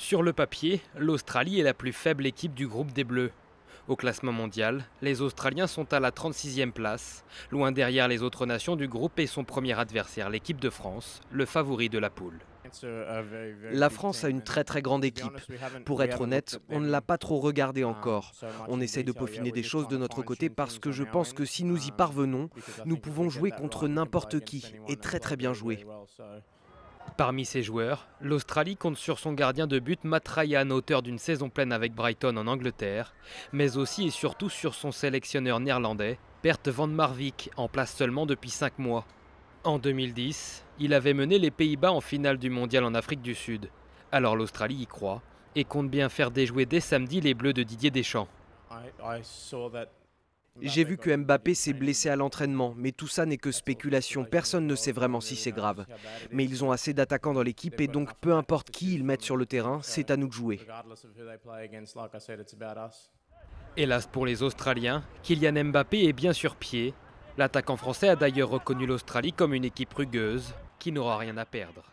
Sur le papier, l'Australie est la plus faible équipe du groupe des Bleus. Au classement mondial, les Australiens sont à la 36e place, loin derrière les autres nations du groupe et son premier adversaire, l'équipe de France, le favori de la poule. La France a une très très grande équipe. Pour être honnête, on ne l'a pas trop regardée ah, encore. On essaie de peaufiner des choses de notre côté parce que je pense que si nous y parvenons, nous pouvons jouer contre n'importe qui et très très bien jouer. Parmi ses joueurs, l'Australie compte sur son gardien de but Matt Ryan, auteur d'une saison pleine avec Brighton en Angleterre, mais aussi et surtout sur son sélectionneur néerlandais, Bert van Marwijk, en place seulement depuis 5 mois. En 2010, il avait mené les Pays-Bas en finale du mondial en Afrique du Sud. Alors l'Australie y croit et compte bien faire déjouer dès samedi les Bleus de Didier Deschamps. J'ai vu que Mbappé s'est blessé à l'entraînement, mais tout ça n'est que spéculation. Personne ne sait vraiment si c'est grave. Mais ils ont assez d'attaquants dans l'équipe et donc peu importe qui ils mettent sur le terrain, c'est à nous de jouer. Hélas pour les Australiens, Kylian Mbappé est bien sur pied. L'attaquant français a d'ailleurs reconnu l'Australie comme une équipe rugueuse qui n'aura rien à perdre.